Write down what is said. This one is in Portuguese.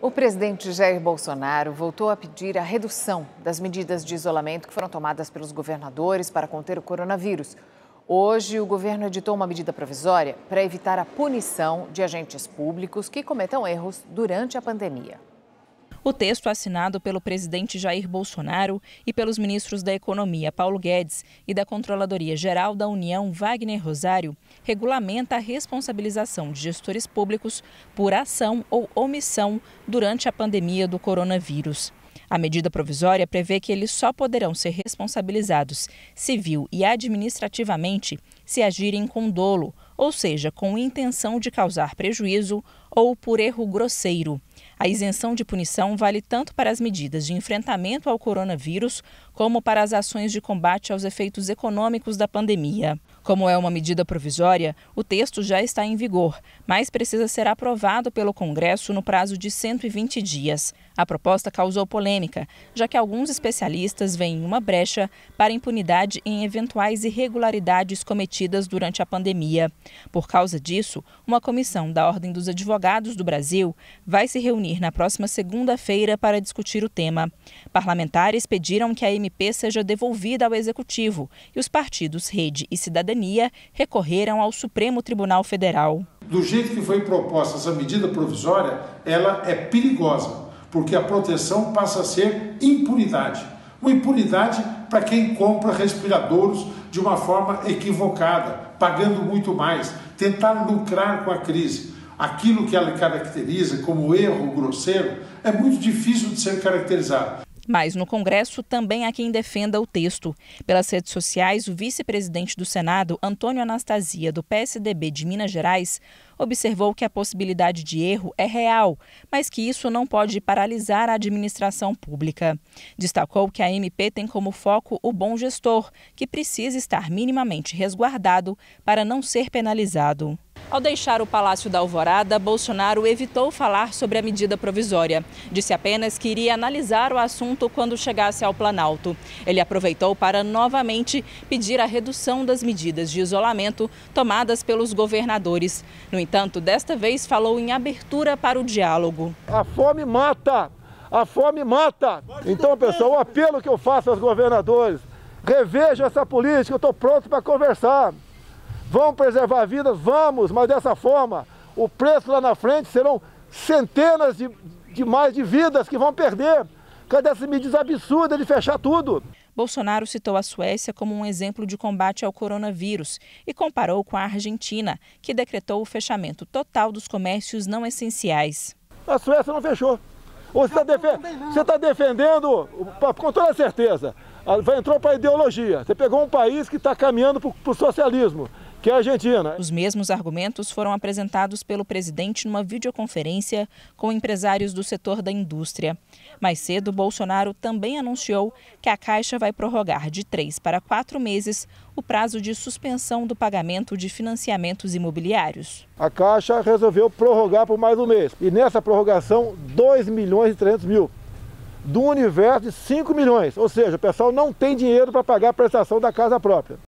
O presidente Jair Bolsonaro voltou a pedir a redução das medidas de isolamento que foram tomadas pelos governadores para conter o coronavírus. Hoje, o governo editou uma medida provisória para evitar a punição de agentes públicos que cometam erros durante a pandemia. O texto assinado pelo presidente Jair Bolsonaro e pelos ministros da Economia Paulo Guedes e da Controladoria Geral da União Wagner Rosário regulamenta a responsabilização de gestores públicos por ação ou omissão durante a pandemia do coronavírus. A medida provisória prevê que eles só poderão ser responsabilizados civil e administrativamente se agirem com dolo, ou seja, com intenção de causar prejuízo ou por erro grosseiro. A isenção de punição vale tanto para as medidas de enfrentamento ao coronavírus, como para as ações de combate aos efeitos econômicos da pandemia. Como é uma medida provisória, o texto já está em vigor, mas precisa ser aprovado pelo Congresso no prazo de 120 dias. A proposta causou polêmica, já que alguns especialistas veem uma brecha para impunidade em eventuais irregularidades cometidas durante a pandemia. Por causa disso, uma comissão da Ordem dos Advogados Advogados do Brasil vai se reunir na próxima segunda-feira para discutir o tema. Parlamentares pediram que a MP seja devolvida ao Executivo e os partidos Rede e Cidadania recorreram ao Supremo Tribunal Federal. Do jeito que foi proposta essa medida provisória, ela é perigosa, porque a proteção passa a ser impunidade. Uma impunidade para quem compra respiradores de uma forma equivocada, pagando muito mais, tentar lucrar com a crise aquilo que ela caracteriza como erro grosseiro é muito difícil de ser caracterizado. Mas no Congresso também há quem defenda o texto. Pelas redes sociais, o vice-presidente do Senado, Antônio Anastasia, do PSDB de Minas Gerais, observou que a possibilidade de erro é real, mas que isso não pode paralisar a administração pública. Destacou que a MP tem como foco o bom gestor, que precisa estar minimamente resguardado para não ser penalizado. Ao deixar o Palácio da Alvorada, Bolsonaro evitou falar sobre a medida provisória. Disse apenas que iria analisar o assunto quando chegasse ao Planalto. Ele aproveitou para novamente pedir a redução das medidas de isolamento tomadas pelos governadores. No entanto, desta vez falou em abertura para o diálogo. A fome mata! A fome mata! Então, pessoal, o apelo que eu faço aos governadores: reveja essa política, eu estou pronto para conversar. Vamos preservar vidas? Vamos, mas dessa forma, o preço lá na frente serão centenas de, de mais de vidas que vão perder. Cadê essa medida absurda de fechar tudo? Bolsonaro citou a Suécia como um exemplo de combate ao coronavírus e comparou com a Argentina, que decretou o fechamento total dos comércios não essenciais. A Suécia não fechou. você está ah, defen tá defendendo, com toda certeza, entrou para a ideologia. Você pegou um país que está caminhando para o socialismo que é a Argentina. Os mesmos argumentos foram apresentados pelo presidente numa videoconferência com empresários do setor da indústria. Mais cedo, Bolsonaro também anunciou que a Caixa vai prorrogar de três para quatro meses o prazo de suspensão do pagamento de financiamentos imobiliários. A Caixa resolveu prorrogar por mais um mês. E nessa prorrogação, 2 milhões e 300 mil do universo de 5 milhões. Ou seja, o pessoal não tem dinheiro para pagar a prestação da casa própria.